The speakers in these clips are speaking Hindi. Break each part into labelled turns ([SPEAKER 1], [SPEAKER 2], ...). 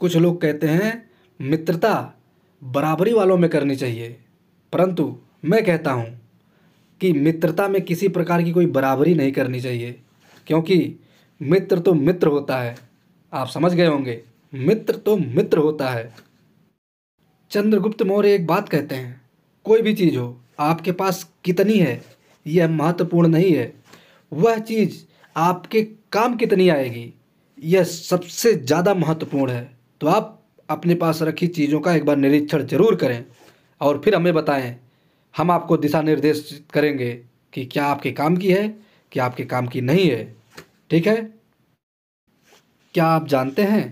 [SPEAKER 1] कुछ लोग कहते हैं मित्रता बराबरी वालों में करनी चाहिए परंतु मैं कहता हूँ कि मित्रता में किसी प्रकार की कोई बराबरी नहीं करनी चाहिए क्योंकि मित्र तो मित्र होता है आप समझ गए होंगे मित्र तो मित्र होता है चंद्रगुप्त मौर्य एक बात कहते हैं कोई भी चीज़ हो आपके पास कितनी है यह महत्वपूर्ण नहीं है वह चीज़ आपके काम कितनी आएगी यह सबसे ज़्यादा महत्वपूर्ण है तो आप अपने पास रखी चीज़ों का एक बार निरीक्षण जरूर करें और फिर हमें बताएं हम आपको दिशा निर्देश करेंगे कि क्या आपके काम की है क्या आपके काम की नहीं है ठीक है क्या आप जानते हैं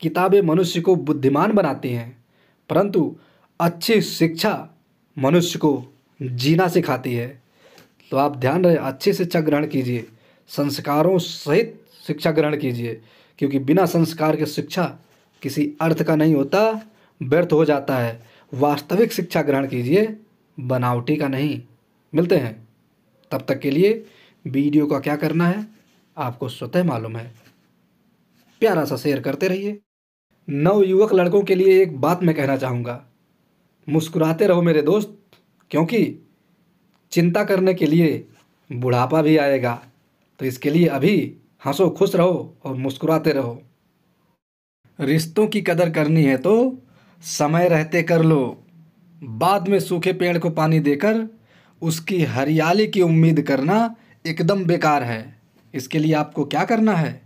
[SPEAKER 1] किताबें मनुष्य को बुद्धिमान बनाती हैं परंतु अच्छी शिक्षा मनुष्य को जीना सिखाती है तो आप ध्यान रहे अच्छी शिक्षा ग्रहण कीजिए संस्कारों सहित शिक्षा ग्रहण कीजिए क्योंकि बिना संस्कार के शिक्षा किसी अर्थ का नहीं होता व्यर्थ हो जाता है वास्तविक शिक्षा ग्रहण कीजिए बनावटी का नहीं मिलते हैं तब तक के लिए वीडियो का क्या करना है आपको स्वतः मालूम है प्यारा सा शेयर करते रहिए नवयुवक लड़कों के लिए एक बात मैं कहना चाहूँगा मुस्कुराते रहो मेरे दोस्त क्योंकि चिंता करने के लिए बुढ़ापा भी आएगा तो इसके लिए अभी हंसो खुश रहो और मुस्कुराते रहो रिश्तों की कदर करनी है तो समय रहते कर लो बाद में सूखे पेड़ को पानी देकर उसकी हरियाली की उम्मीद करना एकदम बेकार है इसके लिए आपको क्या करना है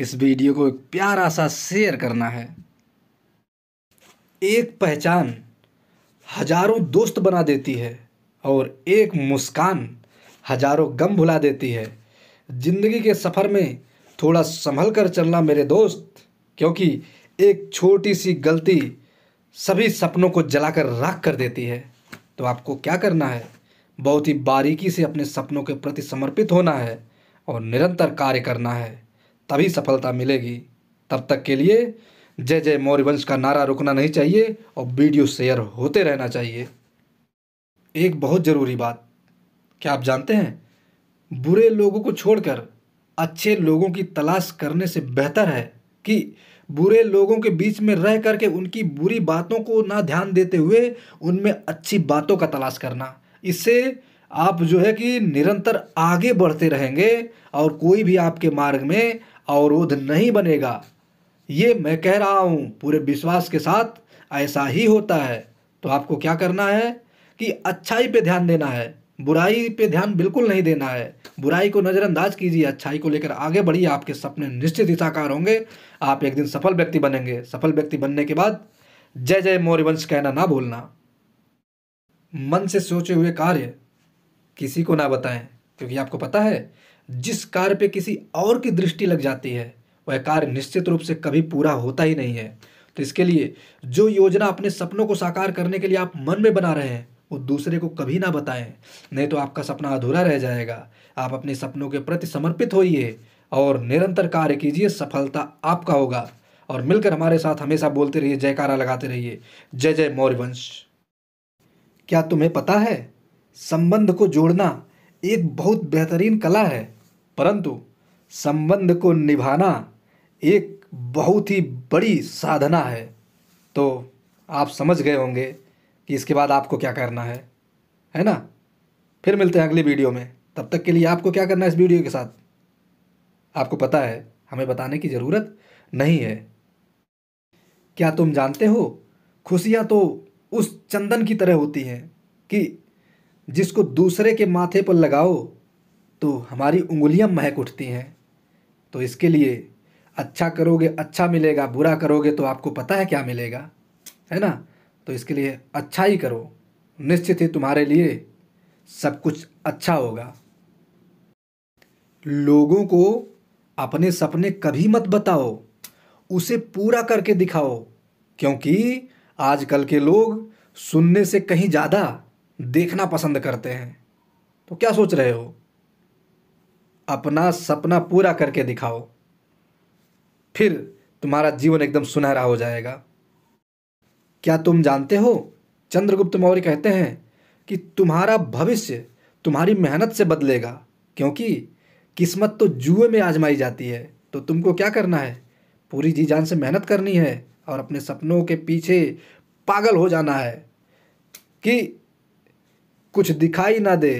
[SPEAKER 1] इस वीडियो को एक प्यारा सा शेयर करना है एक पहचान हजारों दोस्त बना देती है और एक मुस्कान हजारों गम भुला देती है ज़िंदगी के सफ़र में थोड़ा संभल कर चलना मेरे दोस्त क्योंकि एक छोटी सी गलती सभी सपनों को जलाकर राख कर देती है तो आपको क्या करना है बहुत ही बारीकी से अपने सपनों के प्रति समर्पित होना है और निरंतर कार्य करना है तभी सफलता मिलेगी तब तक के लिए जय जय मौर्यवंश का नारा रुकना नहीं चाहिए और वीडियो शेयर होते रहना चाहिए एक बहुत ज़रूरी बात क्या आप जानते हैं बुरे लोगों को छोड़कर अच्छे लोगों की तलाश करने से बेहतर है कि बुरे लोगों के बीच में रह करके उनकी बुरी बातों को ना ध्यान देते हुए उनमें अच्छी बातों का तलाश करना इससे आप जो है कि निरंतर आगे बढ़ते रहेंगे और कोई भी आपके मार्ग में अवरोध नहीं बनेगा ये मैं कह रहा हूँ पूरे विश्वास के साथ ऐसा ही होता है तो आपको क्या करना है कि अच्छाई पे ध्यान देना है बुराई पे ध्यान बिल्कुल नहीं देना है बुराई को नज़रअंदाज कीजिए अच्छाई को लेकर आगे बढ़िए आपके सपने निश्चित ही साकार होंगे आप एक दिन सफल व्यक्ति बनेंगे सफल व्यक्ति बनने के बाद जय जय मौर्यवंश कहना ना भूलना मन से सोचे हुए कार्य किसी को ना बताएं क्योंकि आपको पता है जिस कार्य पे किसी और की दृष्टि लग जाती है वह कार्य निश्चित रूप से कभी पूरा होता ही नहीं है तो इसके लिए जो योजना अपने सपनों को साकार करने के लिए आप मन में बना रहे हैं वो दूसरे को कभी ना बताएं नहीं तो आपका सपना अधूरा रह जाएगा आप अपने सपनों के प्रति समर्पित होइए और निरंतर कार्य कीजिए सफलता आपका होगा और मिलकर हमारे साथ हमेशा बोलते रहिए जयकारा लगाते रहिए जय जय मौर्यवंश क्या तुम्हें पता है संबंध को जोड़ना एक बहुत बेहतरीन कला है परंतु संबंध को निभाना एक बहुत ही बड़ी साधना है तो आप समझ गए होंगे कि इसके बाद आपको क्या करना है है ना फिर मिलते हैं अगली वीडियो में तब तक के लिए आपको क्या करना है इस वीडियो के साथ आपको पता है हमें बताने की ज़रूरत नहीं है क्या तुम जानते हो खुशियाँ तो उस चंदन की तरह होती हैं कि जिसको दूसरे के माथे पर लगाओ तो हमारी उंगलियाँ महक उठती हैं तो इसके लिए अच्छा करोगे अच्छा मिलेगा बुरा करोगे तो आपको पता है क्या मिलेगा है ना तो इसके लिए अच्छा ही करो निश्चित ही तुम्हारे लिए सब कुछ अच्छा होगा लोगों को अपने सपने कभी मत बताओ उसे पूरा करके दिखाओ क्योंकि आजकल के लोग सुनने से कहीं ज़्यादा देखना पसंद करते हैं तो क्या सोच रहे हो अपना सपना पूरा करके दिखाओ फिर तुम्हारा जीवन एकदम सुनहरा हो जाएगा क्या तुम जानते हो चंद्रगुप्त मौर्य कहते हैं कि तुम्हारा भविष्य तुम्हारी मेहनत से बदलेगा क्योंकि किस्मत तो जुए में आजमाई जाती है तो तुमको क्या करना है पूरी जी जान से मेहनत करनी है और अपने सपनों के पीछे पागल हो जाना है कि कुछ दिखाई ना दे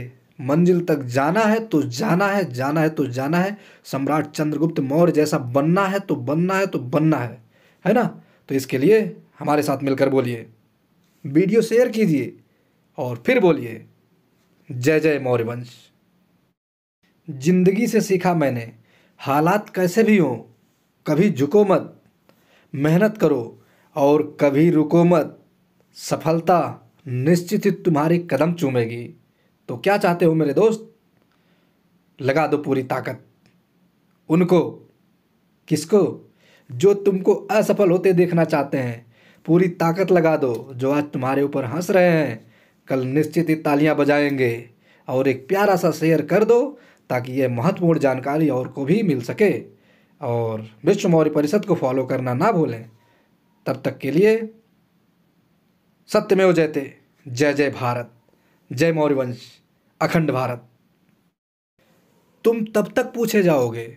[SPEAKER 1] मंजिल तक जाना है तो जाना है जाना है तो जाना है सम्राट चंद्रगुप्त मौर्य जैसा बनना है तो बनना है तो बनना है है ना तो इसके लिए हमारे साथ मिलकर बोलिए वीडियो शेयर कीजिए और फिर बोलिए जय जय मौर्यवंश जिंदगी से सीखा मैंने हालात कैसे भी हों कभी झुको मत मेहनत करो और कभी रुको मत सफलता निश्चित ही तुम्हारी कदम चूमेगी तो क्या चाहते हो मेरे दोस्त लगा दो पूरी ताकत उनको किसको जो तुमको असफल होते देखना चाहते हैं पूरी ताकत लगा दो जो आज तुम्हारे ऊपर हंस रहे हैं कल निश्चित ही तालियां बजाएंगे और एक प्यारा सा शेयर कर दो ताकि यह महत्वपूर्ण जानकारी और को भी मिल सके और विश्व मौर्य परिषद को फॉलो करना ना भूलें तब तक के लिए सत्य में हो जयते जय जय भारत जय मौर्य वंश अखंड भारत तुम तब तक पूछे जाओगे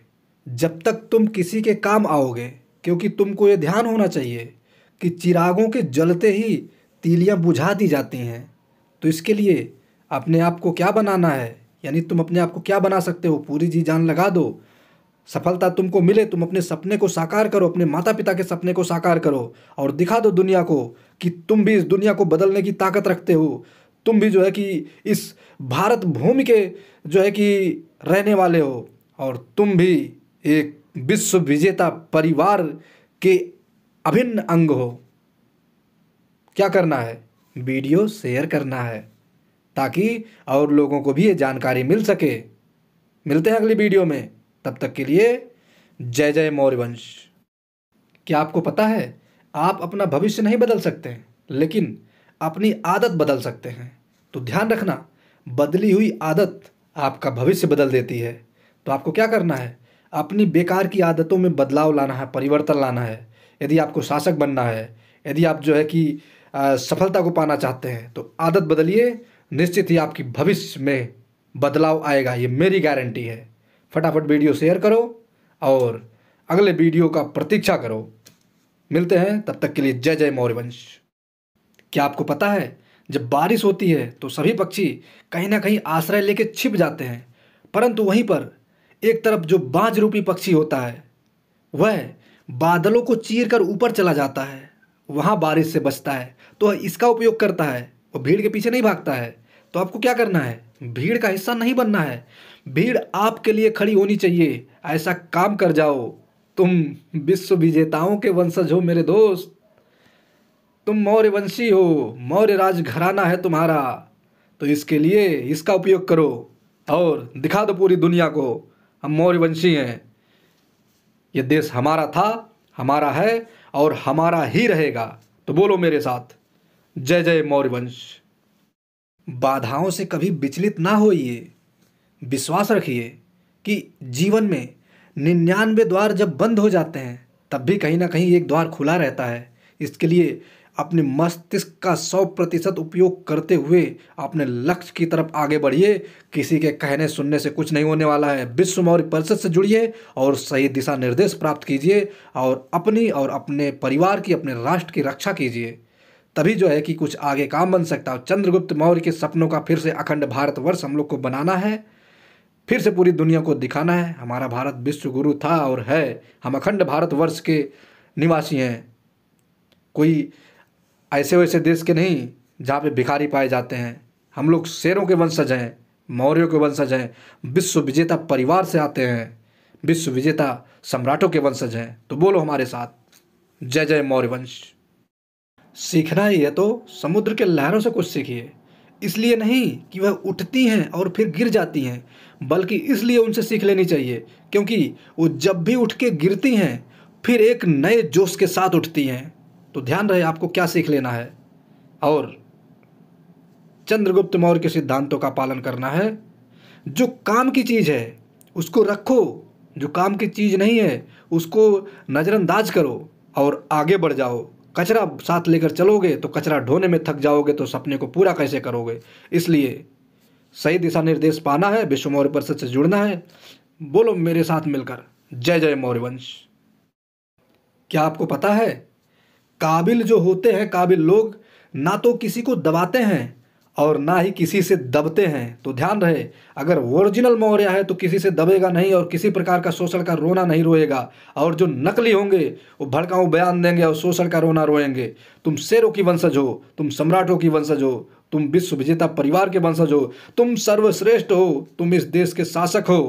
[SPEAKER 1] जब तक तुम किसी के काम आओगे क्योंकि तुमको ये ध्यान होना चाहिए कि चिरागों के जलते ही तीलियाँ बुझा दी जाती हैं तो इसके लिए अपने आप को क्या बनाना है यानी तुम अपने आप को क्या बना सकते हो पूरी जी जान लगा दो सफलता तुमको मिले तुम अपने सपने को साकार करो अपने माता पिता के सपने को साकार करो और दिखा दो दुनिया को कि तुम भी इस दुनिया को बदलने की ताकत रखते हो तुम भी जो है कि इस भारत भूमि के जो है कि रहने वाले हो और तुम भी एक विश्व विजेता परिवार के अभिन्न अंग हो क्या करना है वीडियो शेयर करना है ताकि और लोगों को भी ये जानकारी मिल सके मिलते हैं अगली वीडियो में तब तक के लिए जय जय मौर्यवंश क्या आपको पता है आप अपना भविष्य नहीं बदल सकते लेकिन अपनी आदत बदल सकते हैं तो ध्यान रखना बदली हुई आदत आपका भविष्य बदल देती है तो आपको क्या करना है अपनी बेकार की आदतों में बदलाव लाना है परिवर्तन लाना है यदि आपको शासक बनना है यदि आप जो है कि सफलता को पाना चाहते हैं तो आदत बदलिए निश्चित ही आपकी भविष्य में बदलाव आएगा ये मेरी गारंटी है फटाफट वीडियो शेयर करो और अगले वीडियो का प्रतीक्षा करो मिलते हैं तब तक के लिए जय जय मौर्यवंश क्या आपको पता है जब बारिश होती है तो सभी पक्षी कहीं ना कहीं आश्रय लेके छिप जाते हैं परंतु वहीं पर एक तरफ जो बाज रूपी पक्षी होता है वह बादलों को चीर कर ऊपर चला जाता है वहाँ बारिश से बचता है तो इसका उपयोग करता है और भीड़ के पीछे नहीं भागता है तो आपको क्या करना है भीड़ का हिस्सा नहीं बनना है भीड़ आपके लिए खड़ी होनी चाहिए ऐसा काम कर जाओ तुम विश्व विजेताओं के वंशज हो मेरे दोस्त तुम मौर्य वंशी हो मौर्य राज घराना है तुम्हारा तो इसके लिए इसका उपयोग करो और दिखा दो पूरी दुनिया को हम मौर्य वंशी हैं ये देश हमारा था हमारा है और हमारा ही रहेगा तो बोलो मेरे साथ जय जय मौर्यवंश बाधाओं से कभी विचलित ना होइए विश्वास रखिए कि जीवन में निन्यानवे द्वार जब बंद हो जाते हैं तब भी कहीं ना कहीं एक द्वार खुला रहता है इसके लिए अपने मस्तिष्क का सौ प्रतिशत उपयोग करते हुए अपने लक्ष्य की तरफ आगे बढ़िए किसी के कहने सुनने से कुछ नहीं होने वाला है विश्व मौर्य परिषद से जुड़िए और सही दिशा निर्देश प्राप्त कीजिए और अपनी और अपने परिवार की अपने राष्ट्र की रक्षा कीजिए तभी जो है कि कुछ आगे काम बन सकता है चंद्रगुप्त मौर्य के सपनों का फिर से अखंड भारतवर्ष हम लोग को बनाना है फिर से पूरी दुनिया को दिखाना है हमारा भारत विश्व गुरु था और है हम अखंड भारतवर्ष के निवासी हैं कोई ऐसे वैसे देश के नहीं जहाँ पे भिखारी पाए जाते हैं हम लोग शेरों के वंशज हैं मौर्यों के वंशज हैं विश्व विजेता परिवार से आते हैं विश्व विजेता सम्राटों के वंशज हैं तो बोलो हमारे साथ जय जय मौर्य वंश सीखना ही है तो समुद्र के लहरों से कुछ सीखिए इसलिए नहीं कि वह उठती हैं और फिर गिर जाती हैं बल्कि इसलिए उनसे सीख लेनी चाहिए क्योंकि वो जब भी उठ के गिरती हैं फिर एक नए जोश के साथ उठती हैं तो ध्यान रहे आपको क्या सीख लेना है और चंद्रगुप्त मौर्य के सिद्धांतों का पालन करना है जो काम की चीज़ है उसको रखो जो काम की चीज़ नहीं है उसको नज़रअंदाज करो और आगे बढ़ जाओ कचरा साथ लेकर चलोगे तो कचरा ढोने में थक जाओगे तो सपने को पूरा कैसे करोगे इसलिए सही दिशा निर्देश पाना है विश्व मौर्य परिषद से जुड़ना है बोलो मेरे साथ मिलकर जय जय वंश क्या आपको पता है काबिल जो होते हैं काबिल लोग ना तो किसी को दबाते हैं और ना ही किसी से दबते हैं तो ध्यान रहे अगर ओरिजिनल मौर्य है तो किसी से दबेगा नहीं और किसी प्रकार का शोषण का रोना नहीं रोएगा और जो नकली होंगे वो भड़काऊ बयान देंगे और शोषण का रोना रोएंगे तुम शेरों की वंशज हो तुम सम्राटों की वंशज हो तुम विश्व विजेता परिवार के वंशज हो तुम सर्वश्रेष्ठ हो तुम इस देश के शासक हो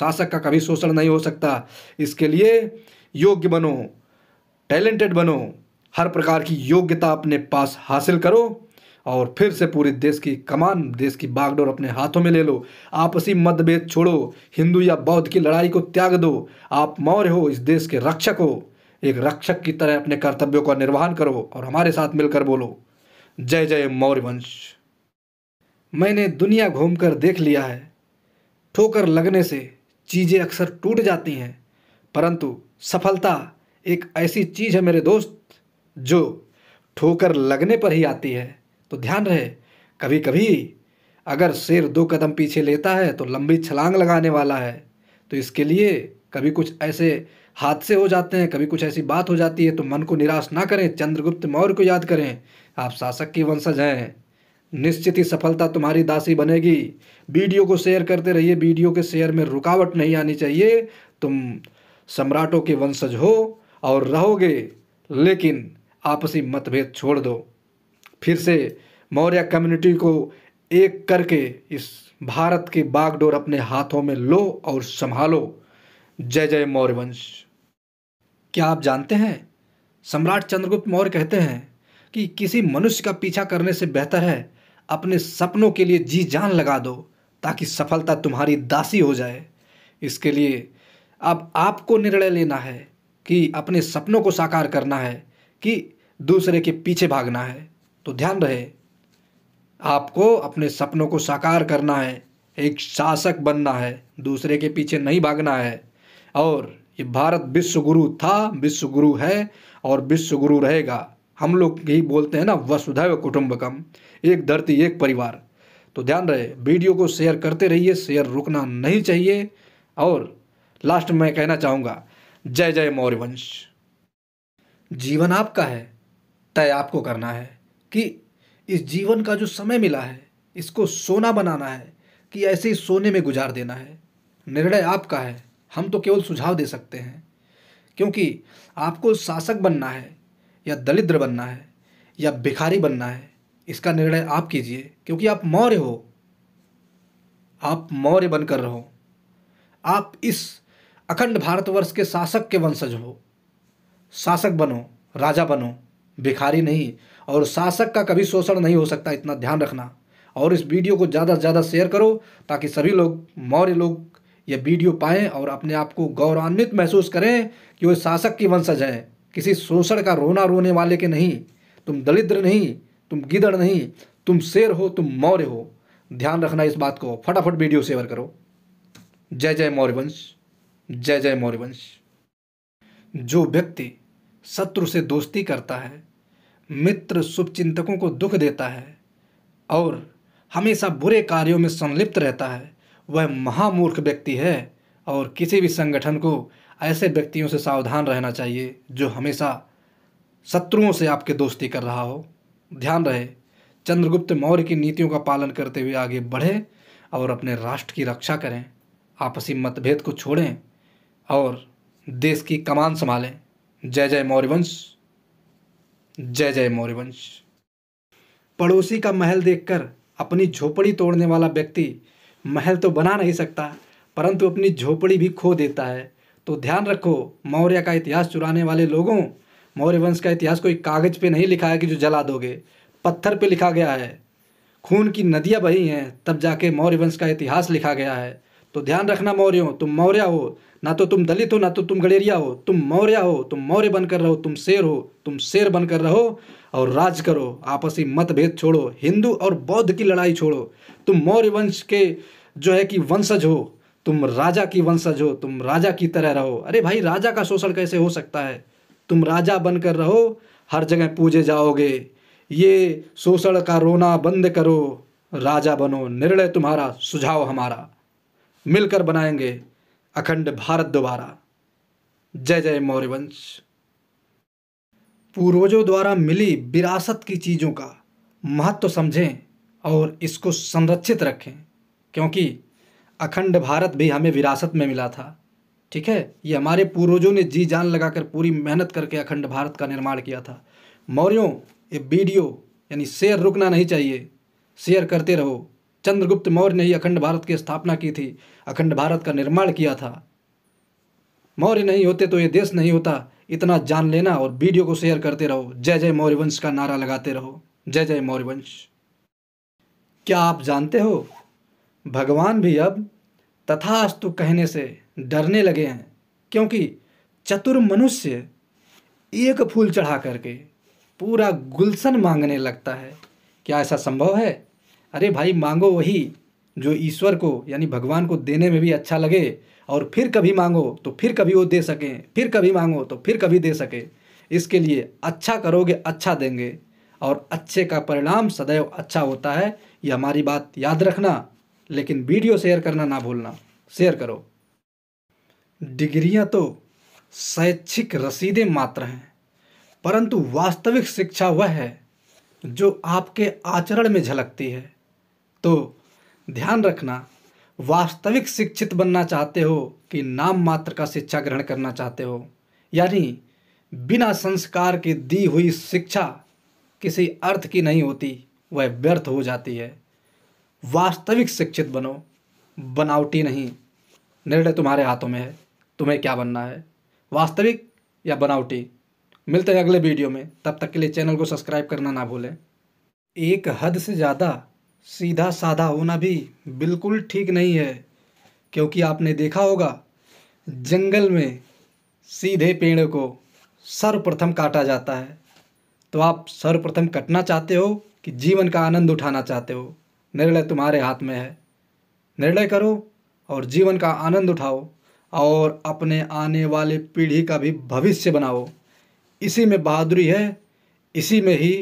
[SPEAKER 1] शासक का कभी शोषण नहीं हो सकता इसके लिए योग्य बनो टैलेंटेड बनो हर प्रकार की योग्यता अपने पास हासिल करो और फिर से पूरे देश की कमान देश की बागडोर अपने हाथों में ले लो आपसी मतभेद छोड़ो हिंदू या बौद्ध की लड़ाई को त्याग दो आप मौर्य हो इस देश के रक्षक हो एक रक्षक की तरह अपने कर्तव्यों का निर्वहन करो और हमारे साथ मिलकर बोलो जय जय मौर्य वंश मैंने दुनिया घूमकर देख लिया है ठोकर लगने से चीज़ें अक्सर टूट जाती हैं परंतु सफलता एक ऐसी चीज़ है मेरे दोस्त जो ठोकर लगने पर ही आती है तो ध्यान रहे कभी कभी अगर शेर दो कदम पीछे लेता है तो लंबी छलांग लगाने वाला है तो इसके लिए कभी कुछ ऐसे हादसे हो जाते हैं कभी कुछ ऐसी बात हो जाती है तो मन को निराश ना करें चंद्रगुप्त मौर्य को याद करें आप शासक की वंशज हैं निश्चित ही सफलता तुम्हारी दासी बनेगी वीडियो को शेयर करते रहिए वीडियो के शेयर में रुकावट नहीं आनी चाहिए तुम सम्राटों के वंशज हो और रहोगे लेकिन आपसी मतभेद छोड़ दो फिर से मौर्य कम्युनिटी को एक करके इस भारत की बागडोर अपने हाथों में लो और संभालो जय जय मौर्य वंश क्या आप जानते हैं सम्राट चंद्रगुप्त मौर्य कहते हैं कि किसी मनुष्य का पीछा करने से बेहतर है अपने सपनों के लिए जी जान लगा दो ताकि सफलता तुम्हारी दासी हो जाए इसके लिए अब आपको निर्णय लेना है कि अपने सपनों को साकार करना है कि दूसरे के पीछे भागना है तो ध्यान रहे आपको अपने सपनों को साकार करना है एक शासक बनना है दूसरे के पीछे नहीं भागना है और ये भारत विश्व गुरु था विश्व गुरु है और विश्व गुरु रहेगा हम लोग यही बोलते हैं ना वसुधैव कुटुंबकम एक धरती एक परिवार तो ध्यान रहे वीडियो को शेयर करते रहिए शेयर रुकना नहीं चाहिए और लास्ट में कहना चाहूँगा जय जय वंश जीवन आपका है तय आपको करना है कि इस जीवन का जो समय मिला है इसको सोना बनाना है कि ऐसे ही सोने में गुजार देना है निर्णय आपका है हम तो केवल सुझाव दे सकते हैं क्योंकि आपको शासक बनना है या दलिद्र बनना है या भिखारी बनना है इसका निर्णय आप कीजिए क्योंकि आप मौर्य हो आप मौर्य बनकर रहो आप इस अखंड भारतवर्ष के शासक के वंशज हो शासक बनो राजा बनो भिखारी नहीं और शासक का कभी शोषण नहीं हो सकता इतना ध्यान रखना और इस वीडियो को ज़्यादा से ज़्यादा शेयर करो ताकि सभी लोग मौर्य लोग ये वीडियो पाएँ और अपने आप को गौरवान्वित महसूस करें कि वो शासक की वंशज है किसी शोषण का रोना रोने वाले के नहीं तुम दलिद्र नहीं तुम गिदड़ नहीं तुम शेर हो तुम मौर्य हो ध्यान रखना इस बात को फटाफट वीडियो शेयर करो जय जय मौर्यवंश जय जय मौर्यवंश जो व्यक्ति शत्रु से दोस्ती करता है मित्र शुभचिंतकों को दुख देता है और हमेशा बुरे कार्यों में संलिप्त रहता है वह महामूर्ख व्यक्ति है और किसी भी संगठन को ऐसे व्यक्तियों से सावधान रहना चाहिए जो हमेशा शत्रुओं से आपके दोस्ती कर रहा हो ध्यान रहे चंद्रगुप्त मौर्य की नीतियों का पालन करते हुए आगे बढ़ें और अपने राष्ट्र की रक्षा करें आपसी मतभेद को छोड़ें और देश की कमान संभालें जय जय मौर्यवंश जय जय मौर्यवंश पड़ोसी का महल देखकर अपनी झोपड़ी तोड़ने वाला व्यक्ति महल तो बना नहीं सकता परंतु अपनी झोपड़ी भी खो देता है तो ध्यान रखो मौर्य का इतिहास चुराने वाले लोगों मौर्य वंश का इतिहास कोई कागज़ पे नहीं लिखा है कि जो जला दोगे पत्थर पे लिखा गया है खून की नदियाँ बही हैं तब जाके मौर्य वंश का इतिहास लिखा गया है तो ध्यान रखना मौर्यों तुम मौर्य हो ना तो तुम दलित हो ना तो तुम गड़ेरिया हो तुम मौर्य हो तुम मौर्य बनकर रहो तुम शेर हो तुम शेर बनकर रहो और राज करो आपसी मतभेद छोड़ो हिंदू और बौद्ध की लड़ाई छोड़ो तुम मौर्य वंश के जो है कि वंशज हो तुम राजा की वंशज हो तुम राजा की तरह रहो अरे भाई राजा का शोषण कैसे हो सकता है तुम राजा बनकर रहो हर जगह पूजे जाओगे ये शोषण का रोना बंद करो राजा बनो निर्णय तुम्हारा सुझाव हमारा मिलकर बनाएंगे अखंड भारत दोबारा जय जय वंश पूर्वजों द्वारा मिली विरासत की चीज़ों का महत्व समझें और इसको संरक्षित रखें क्योंकि अखंड भारत भी हमें विरासत में मिला था ठीक है ये हमारे पूर्वजों ने जी जान लगाकर पूरी मेहनत करके अखंड भारत का निर्माण किया था मौर्यों ये वीडियो यानी शेयर रुकना नहीं चाहिए शेयर करते रहो चंद्रगुप्त मौर्य ने ही अखंड भारत की स्थापना की थी अखंड भारत का निर्माण किया था मौर्य नहीं होते तो ये देश नहीं होता इतना जान लेना और वीडियो को शेयर करते रहो जय जय वंश का नारा लगाते रहो जय जय वंश क्या आप जानते हो भगवान भी अब तथास्तु कहने से डरने लगे हैं क्योंकि चतुर मनुष्य एक फूल चढ़ा करके पूरा गुलशन मांगने लगता है क्या ऐसा संभव है अरे भाई मांगो वही जो ईश्वर को यानी भगवान को देने में भी अच्छा लगे और फिर कभी मांगो तो फिर कभी वो दे सकें फिर कभी मांगो तो फिर कभी दे सकें इसके लिए अच्छा करोगे अच्छा देंगे और अच्छे का परिणाम सदैव अच्छा होता है ये हमारी बात याद रखना लेकिन वीडियो शेयर करना ना भूलना शेयर करो डिग्रियां तो शैक्षिक रसीदें मात्र हैं परंतु वास्तविक शिक्षा वह है जो आपके आचरण में झलकती है तो ध्यान रखना वास्तविक शिक्षित बनना चाहते हो कि नाम मात्र का शिक्षा ग्रहण करना चाहते हो यानी बिना संस्कार के दी हुई शिक्षा किसी अर्थ की नहीं होती वह व्यर्थ हो जाती है वास्तविक शिक्षित बनो बनावटी नहीं निर्णय तुम्हारे हाथों में है तुम्हें क्या बनना है वास्तविक या बनावटी मिलते हैं अगले वीडियो में तब तक के लिए चैनल को सब्सक्राइब करना ना भूलें एक हद से ज़्यादा सीधा साधा होना भी बिल्कुल ठीक नहीं है क्योंकि आपने देखा होगा जंगल में सीधे पेड़ को सर्वप्रथम काटा जाता है तो आप सर्वप्रथम कटना चाहते हो कि जीवन का आनंद उठाना चाहते हो निर्णय तुम्हारे हाथ में है निर्णय करो और जीवन का आनंद उठाओ और अपने आने वाले पीढ़ी का भी भविष्य बनाओ इसी में बहादुरी है इसी में ही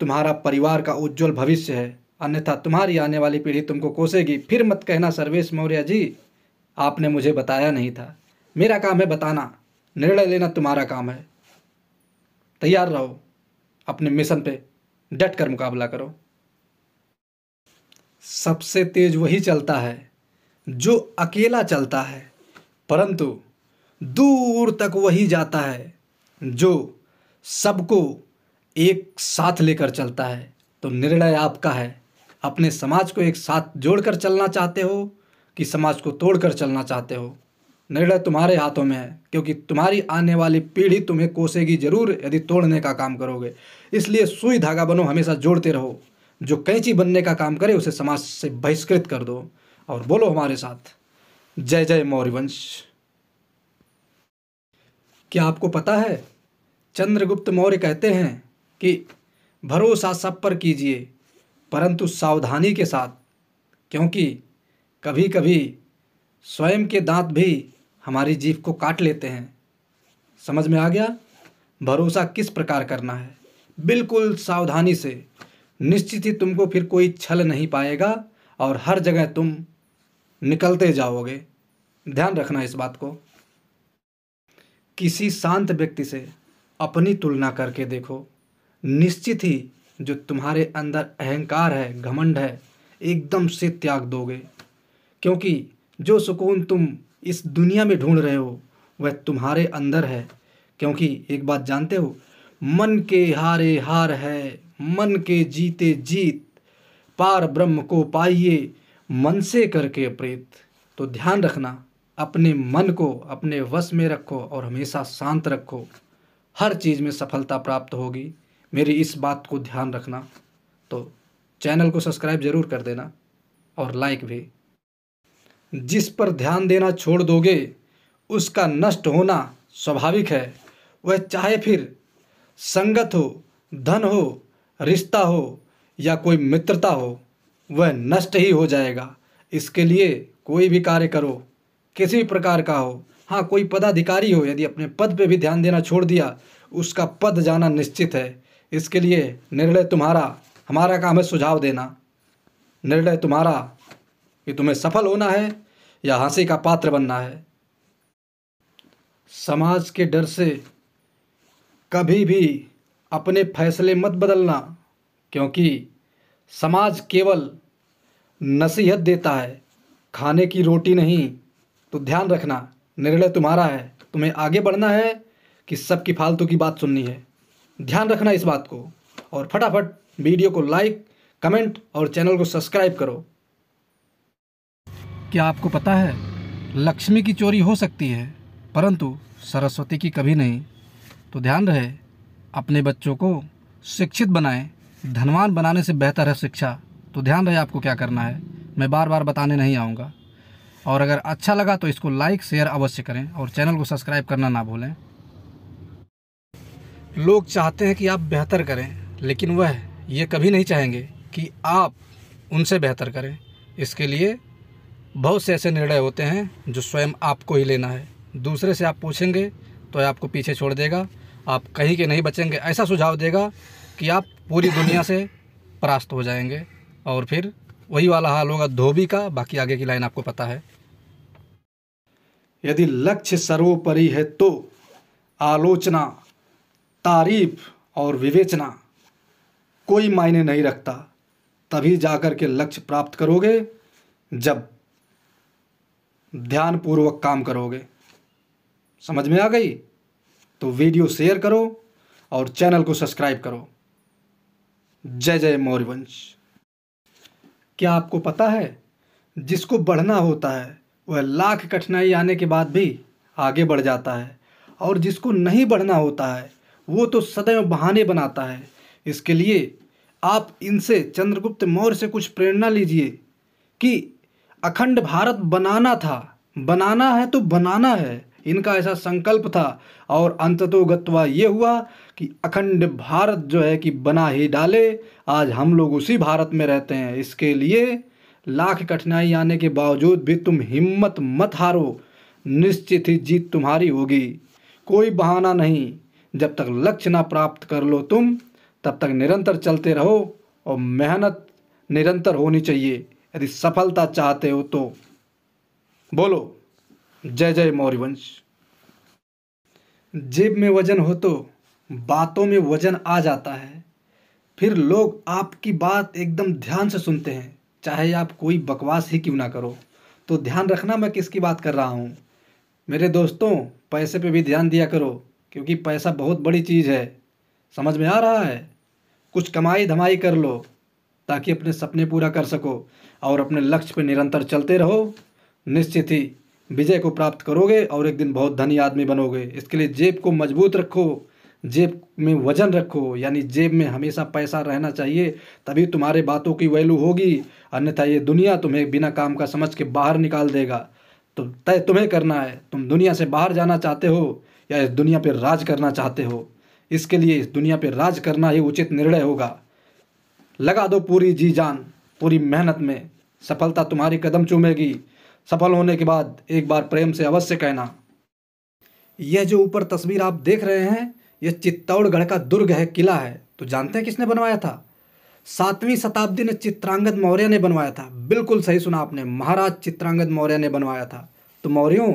[SPEAKER 1] तुम्हारा परिवार का उज्जवल भविष्य है अन्यथा तुम्हारी आने वाली पीढ़ी तुमको कोसेगी फिर मत कहना सर्वेश मौर्य जी आपने मुझे बताया नहीं था मेरा काम है बताना निर्णय लेना तुम्हारा काम है तैयार रहो अपने मिशन पे डट कर मुकाबला करो सबसे तेज वही चलता है जो अकेला चलता है परंतु दूर तक वही जाता है जो सबको एक साथ लेकर चलता है तो निर्णय आपका है अपने समाज को एक साथ जोड़कर चलना चाहते हो कि समाज को तोड़कर चलना चाहते हो निर्णय तुम्हारे हाथों में है क्योंकि तुम्हारी आने वाली पीढ़ी तुम्हें कोसेगी जरूर यदि तोड़ने का काम करोगे इसलिए सुई धागा बनो हमेशा जोड़ते रहो जो कैंची बनने का काम करे उसे समाज से बहिष्कृत कर दो और बोलो हमारे साथ जय जय मौर्यवंश क्या आपको पता है चंद्रगुप्त मौर्य कहते हैं कि भरोसा सब पर कीजिए परंतु सावधानी के साथ क्योंकि कभी कभी स्वयं के दांत भी हमारी जीभ को काट लेते हैं समझ में आ गया भरोसा किस प्रकार करना है बिल्कुल सावधानी से निश्चित ही तुमको फिर कोई छल नहीं पाएगा और हर जगह तुम निकलते जाओगे ध्यान रखना इस बात को किसी शांत व्यक्ति से अपनी तुलना करके देखो निश्चित ही जो तुम्हारे अंदर अहंकार है घमंड है एकदम से त्याग दोगे क्योंकि जो सुकून तुम इस दुनिया में ढूंढ रहे हो वह तुम्हारे अंदर है क्योंकि एक बात जानते हो मन के हारे हार है मन के जीते जीत पार ब्रह्म को पाइए मन से करके प्रेत तो ध्यान रखना अपने मन को अपने वश में रखो और हमेशा शांत रखो हर चीज़ में सफलता प्राप्त होगी मेरी इस बात को ध्यान रखना तो चैनल को सब्सक्राइब ज़रूर कर देना और लाइक भी जिस पर ध्यान देना छोड़ दोगे उसका नष्ट होना स्वाभाविक है वह चाहे फिर संगत हो धन हो रिश्ता हो या कोई मित्रता हो वह नष्ट ही हो जाएगा इसके लिए कोई भी कार्य करो किसी भी प्रकार का हो हाँ कोई पदाधिकारी हो यदि अपने पद पे भी ध्यान देना छोड़ दिया उसका पद जाना निश्चित है इसके लिए निर्णय तुम्हारा हमारा काम है सुझाव देना निर्णय तुम्हारा कि तुम्हें सफल होना है या हंसी का पात्र बनना है समाज के डर से कभी भी अपने फैसले मत बदलना क्योंकि समाज केवल नसीहत देता है खाने की रोटी नहीं तो ध्यान रखना निर्णय तुम्हारा है तुम्हें आगे बढ़ना है कि सबकी फालतू की बात सुननी है ध्यान रखना इस बात को और फटाफट वीडियो को लाइक कमेंट और चैनल को सब्सक्राइब करो क्या आपको पता है लक्ष्मी की चोरी हो सकती है परंतु सरस्वती की कभी नहीं तो ध्यान रहे अपने बच्चों को शिक्षित बनाएं धनवान बनाने से बेहतर है शिक्षा तो ध्यान रहे आपको क्या करना है मैं बार बार बताने नहीं आऊँगा और अगर अच्छा लगा तो इसको लाइक शेयर अवश्य करें और चैनल को सब्सक्राइब करना ना भूलें लोग चाहते हैं कि आप बेहतर करें लेकिन वह ये कभी नहीं चाहेंगे कि आप उनसे बेहतर करें इसके लिए बहुत से ऐसे निर्णय होते हैं जो स्वयं आपको ही लेना है दूसरे से आप पूछेंगे तो आपको पीछे छोड़ देगा आप कहीं के नहीं बचेंगे ऐसा सुझाव देगा कि आप पूरी दुनिया से परास्त हो जाएंगे और फिर वही वाला हाल होगा धोबी का बाकी आगे की लाइन आपको पता है यदि लक्ष्य सर्वोपरि है तो आलोचना तारीफ और विवेचना कोई मायने नहीं रखता तभी जाकर के लक्ष्य प्राप्त करोगे जब ध्यानपूर्वक काम करोगे समझ में आ गई तो वीडियो शेयर करो और चैनल को सब्सक्राइब करो जय जय मौर्यवंश क्या आपको पता है जिसको बढ़ना होता है वह लाख कठिनाई आने के बाद भी आगे बढ़ जाता है और जिसको नहीं बढ़ना होता है वो तो सदैव बहाने बनाता है इसके लिए आप इनसे चंद्रगुप्त मौर्य से कुछ प्रेरणा लीजिए कि अखंड भारत बनाना था बनाना है तो बनाना है इनका ऐसा संकल्प था और अंततोगत्वा ये हुआ कि अखंड भारत जो है कि बना ही डाले आज हम लोग उसी भारत में रहते हैं इसके लिए लाख कठिनाई आने के बावजूद भी तुम हिम्मत मत हारो निश्चित ही जीत तुम्हारी होगी कोई बहाना नहीं जब तक लक्ष्य ना प्राप्त कर लो तुम तब तक निरंतर चलते रहो और मेहनत निरंतर होनी चाहिए यदि सफलता चाहते हो तो बोलो जय जय मौर्यवंश जेब में वजन हो तो बातों में वजन आ जाता है फिर लोग आपकी बात एकदम ध्यान से सुनते हैं चाहे आप कोई बकवास ही क्यों ना करो तो ध्यान रखना मैं किसकी बात कर रहा हूँ मेरे दोस्तों पैसे पे भी ध्यान दिया करो क्योंकि पैसा बहुत बड़ी चीज़ है समझ में आ रहा है कुछ कमाई धमाई कर लो ताकि अपने सपने पूरा कर सको और अपने लक्ष्य पर निरंतर चलते रहो निश्चित ही विजय को प्राप्त करोगे और एक दिन बहुत धनी आदमी बनोगे इसके लिए जेब को मजबूत रखो जेब में वजन रखो यानी जेब में हमेशा पैसा रहना चाहिए तभी तुम्हारे बातों की वैल्यू होगी अन्यथा ये दुनिया तुम्हें बिना काम का समझ के बाहर निकाल देगा तो तय तुम्हें करना है तुम दुनिया से बाहर जाना चाहते हो या इस दुनिया पर राज करना चाहते हो इसके लिए इस दुनिया पर राज करना ही उचित निर्णय होगा लगा दो पूरी जी जान पूरी मेहनत में सफलता तुम्हारी कदम चूमेगी सफल होने के बाद एक बार प्रेम से अवश्य कहना यह जो ऊपर तस्वीर आप देख रहे हैं यह चित्तौड़गढ़ का दुर्ग है किला है तो जानते हैं किसने बनवाया था सातवीं शताब्दी में चित्रांगद मौर्य ने बनवाया था बिल्कुल सही सुना आपने महाराज चित्रांगद मौर्य ने बनवाया था तो मौर्यों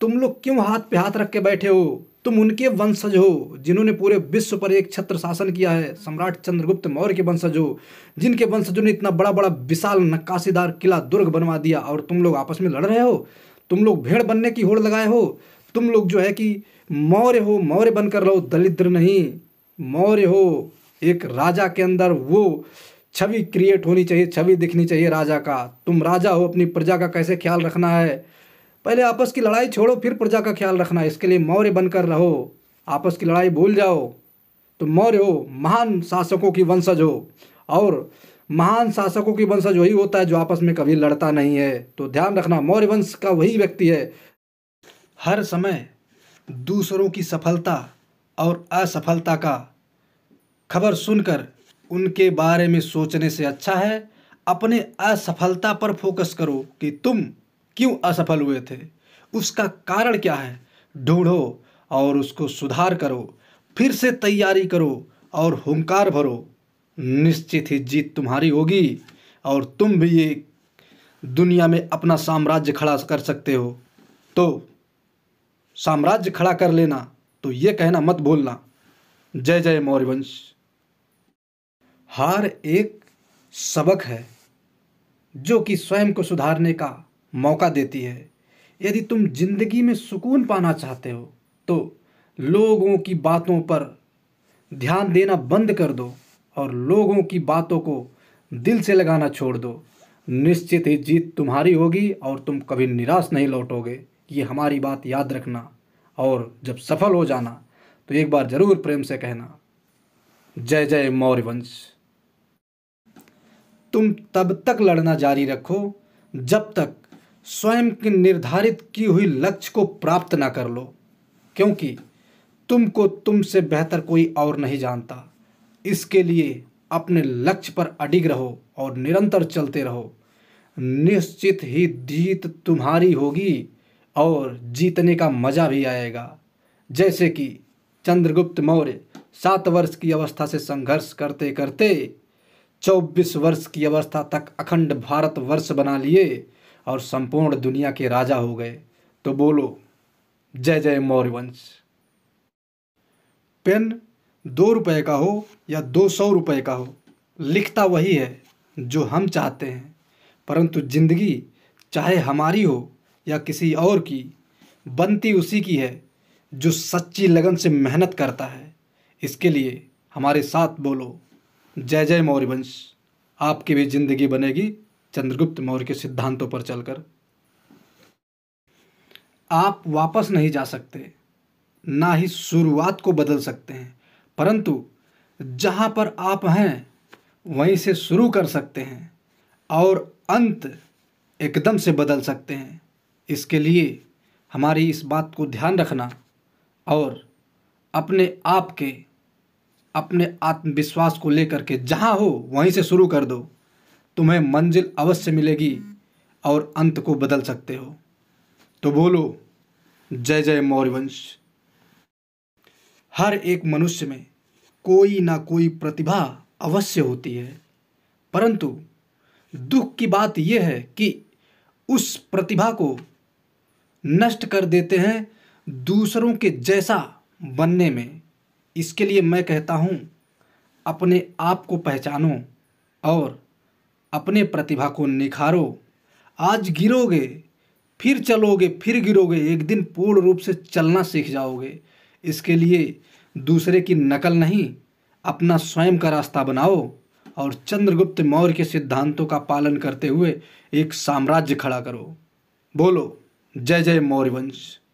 [SPEAKER 1] तुम लोग क्यों हाथ पे हाथ रख के बैठे हो तुम उनके वंशज हो जिन्होंने पूरे विश्व पर एक छत्र शासन किया है सम्राट चंद्रगुप्त मौर्य के वंशज हो जिनके वंशजों ने इतना बड़ा बड़ा विशाल नक्काशीदार किला दुर्ग बनवा दिया और तुम लोग आपस में लड़ रहे हो तुम लोग भेड़ बनने की होड़ लगाए हो तुम लोग जो है कि मौर्य हो मौर्य बनकर रहो दलिद्र नहीं मौर्य हो एक राजा के अंदर वो छवि क्रिएट होनी चाहिए छवि दिखनी चाहिए राजा का तुम राजा हो अपनी प्रजा का कैसे ख्याल रखना है पहले आपस की लड़ाई छोड़ो फिर प्रजा का ख्याल रखना इसके लिए मौर्य बनकर रहो आपस की लड़ाई भूल जाओ तो मौर्य हो महान शासकों की वंशज हो और महान शासकों की वंशज वही होता है जो आपस में कभी लड़ता नहीं है तो ध्यान रखना मौर्य वंश का वही व्यक्ति है हर समय दूसरों की सफलता और असफलता का खबर सुनकर उनके बारे में सोचने से अच्छा है अपने असफलता पर फोकस करो कि तुम क्यों असफल हुए थे उसका कारण क्या है ढूंढो और उसको सुधार करो फिर से तैयारी करो और हुंकार भरो निश्चित ही जीत तुम्हारी होगी और तुम भी ये दुनिया में अपना साम्राज्य खड़ा कर सकते हो तो साम्राज्य खड़ा कर लेना तो ये कहना मत भूलना जय जय मौर्यवंश हार एक सबक है जो कि स्वयं को सुधारने का मौका देती है यदि तुम जिंदगी में सुकून पाना चाहते हो तो लोगों की बातों पर ध्यान देना बंद कर दो और लोगों की बातों को दिल से लगाना छोड़ दो निश्चित ही जीत तुम्हारी होगी और तुम कभी निराश नहीं लौटोगे ये हमारी बात याद रखना और जब सफल हो जाना तो एक बार ज़रूर प्रेम से कहना जय जय मौर्यवंश तुम तब तक लड़ना जारी रखो जब तक स्वयं की निर्धारित की हुई लक्ष्य को प्राप्त ना कर लो क्योंकि तुमको तुमसे बेहतर कोई और नहीं जानता इसके लिए अपने लक्ष्य पर अडिग रहो और निरंतर चलते रहो निश्चित ही जीत तुम्हारी होगी और जीतने का मज़ा भी आएगा जैसे कि चंद्रगुप्त मौर्य सात वर्ष की अवस्था से संघर्ष करते करते चौबीस वर्ष की अवस्था तक अखंड भारत वर्ष बना लिए और संपूर्ण दुनिया के राजा हो गए तो बोलो जय जय वंश पेन दो रुपए का हो या दो सौ रुपये का हो लिखता वही है जो हम चाहते हैं परंतु जिंदगी चाहे हमारी हो या किसी और की बनती उसी की है जो सच्ची लगन से मेहनत करता है इसके लिए हमारे साथ बोलो जय जय वंश आपकी भी ज़िंदगी बनेगी चंद्रगुप्त मौर्य के सिद्धांतों पर चलकर आप वापस नहीं जा सकते ना ही शुरुआत को बदल सकते हैं परंतु जहाँ पर आप हैं वहीं से शुरू कर सकते हैं और अंत एकदम से बदल सकते हैं इसके लिए हमारी इस बात को ध्यान रखना और अपने आप के अपने आत्मविश्वास को लेकर के जहाँ हो वहीं से शुरू कर दो तुम्हें मंजिल अवश्य मिलेगी और अंत को बदल सकते हो तो बोलो जय जय वंश हर एक मनुष्य में कोई ना कोई प्रतिभा अवश्य होती है परंतु दुख की बात यह है कि उस प्रतिभा को नष्ट कर देते हैं दूसरों के जैसा बनने में इसके लिए मैं कहता हूँ अपने आप को पहचानो और अपने प्रतिभा को निखारो आज गिरोगे फिर चलोगे फिर गिरोगे एक दिन पूर्ण रूप से चलना सीख जाओगे इसके लिए दूसरे की नकल नहीं अपना स्वयं का रास्ता बनाओ और चंद्रगुप्त मौर्य के सिद्धांतों का पालन करते हुए एक साम्राज्य खड़ा करो बोलो जय जय मौर्य वंश